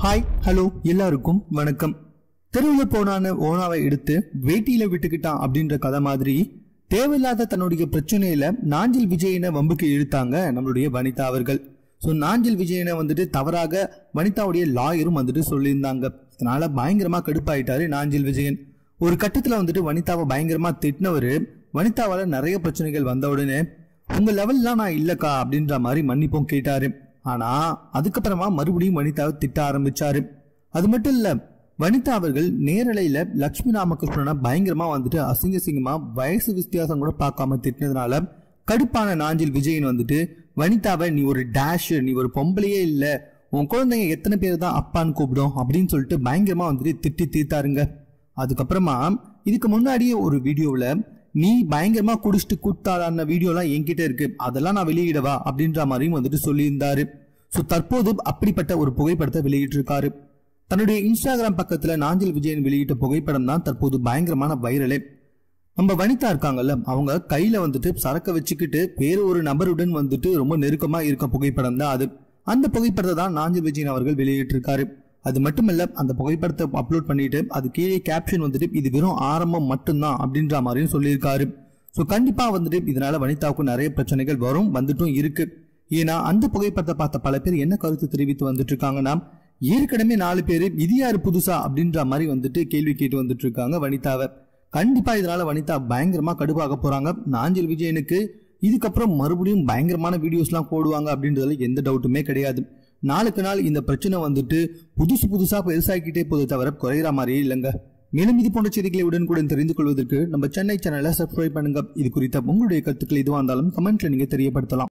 hi hello எல்லாருக்கும் வணக்கம் தெருவில் போனான ஓனாவை எடுத்து வேட்டியில விட்டுக்கிட்டான் அப்படின்ற கதை மாதிரி தேவையில்லாத தன்னுடைய பிரச்சனையில நாஞ்சில் விஜயனை வம்புக்கு இழுத்தாங்க நம்மளுடைய வனிதா அவர்கள் ஸோ நாஞ்சில் விஜயனை வந்துட்டு தவறாக வனிதாவுடைய லாயரும் வந்துட்டு சொல்லியிருந்தாங்க இதனால பயங்கரமா கடுப்பாயிட்டாரு நாஞ்சில் விஜயன் ஒரு கட்டத்துல வந்துட்டு வனிதாவை பயங்கரமா திட்டினவர் வனிதாவால நிறைய பிரச்சனைகள் வந்த உடனே உங்க லெவல்லாம் நான் இல்லக்கா அப்படின்ற மாதிரி மன்னிப்பும் கேட்டாரு ஆனா அதுக்கப்புறமா மறுபடியும் வனிதாவை திட்ட ஆரம்பிச்சாரு அது மட்டும் இல்ல வனிதா அவர்கள் நேரலையில லக்ஷ்மி ராமகிருஷ்ணனை பயங்கரமா வந்துட்டு அசிங்க சிங்கமா வயசு வித்தியாசம் கூட பார்க்காம திட்டினதுனால கடுப்பான நாஞ்சில் விஜயன் வந்துட்டு வனிதாவை நீ ஒரு டேஷ் நீ ஒரு பொம்பளையே இல்லை உன் குழந்தைங்க எத்தனை பேர் தான் அப்பான்னு கூப்பிடும் அப்படின்னு சொல்லிட்டு பயங்கரமா வந்துட்டு திட்டி தீர்த்தாருங்க அதுக்கப்புறமா இதுக்கு முன்னாடியே ஒரு வீடியோவில் நீ பயங்கரமா குடிச்சிட்டு கூத்தாடான வீடியோலாம் என்கிட்ட இருக்கு அதெல்லாம் நான் வெளியிடவா அப்படின்ற மாதிரியும் வந்துட்டு சொல்லியிருந்தாரு ஸோ தற்போது அப்படிப்பட்ட ஒரு புகைப்படத்தை இருக்காரு தன்னுடைய இன்ஸ்டாகிராம் பக்கத்தில் நாஞ்சில் விஜயன் வெளியிட்ட புகைப்படம் தான் தற்போது பயங்கரமான வைரலே நம்ம வனிதா இருக்காங்கல்ல அவங்க கையில வந்துட்டு சரக்க வச்சுக்கிட்டு வேற ஒரு நபருடன் வந்துட்டு ரொம்ப நெருக்கமா இருக்க புகைப்படம் தான் அது அந்த புகைப்படத்தை தான் நாஞ்சில் விஜயன் அவர்கள் வெளியிட்டிருக்காரு அது மட்டும் இல்லை அந்த புகைப்படத்தை அப்லோட் பண்ணிட்டு அது கீழே கேப்ஷன் வந்துட்டு இது வெறும் ஆரம்பம் மட்டும்தான் அப்படின்ற மாதிரியும் சொல்லியிருக்காரு ஸோ கண்டிப்பாக வந்துட்டு இதனால வனிதாவுக்கும் நிறைய பிரச்சனைகள் வரும் வந்துட்டும் இருக்கு ஏன்னா அந்த புகைப்படத்தை பார்த்த பல பேர் என்ன கருத்து தெரிவித்து வந்துட்டு இருக்காங்கன்னா ஏற்கனவே நாலு பேர் இது யாரு புதுசா அப்படின்ற மாதிரி வந்துட்டு கேள்வி கேட்டு வந்துட்டு இருக்காங்க வனிதாவை கண்டிப்பா இதனால வனிதா பயங்கரமா கடுவாக போறாங்க நாஞ்சில் விஜயனுக்கு இதுக்கப்புறம் மறுபடியும் பயங்கரமான வீடியோஸ்லாம் போடுவாங்க அப்படின்றதுல எந்த டவுட்டுமே கிடையாது நாளுக்கு நாள் இந்த பிரச்சனை வந்துட்டு புதுசு புதுசாக பெருசாக்கிட்டே போது தவிர குறையிற மாதிரியே இல்லைங்க மேலும் இது போன்ற செய்திகளை உடனுக்குடன் தெரிந்து கொள்வதற்கு நம்ம சென்னை சேனலை சப்ஸ்கிரைப் பண்ணுங்க இது குறித்த உங்களுடைய கருத்துக்கள் எதுவாக இருந்தாலும் கமெண்ட்ல நீங்க தெரியப்படுத்தலாம்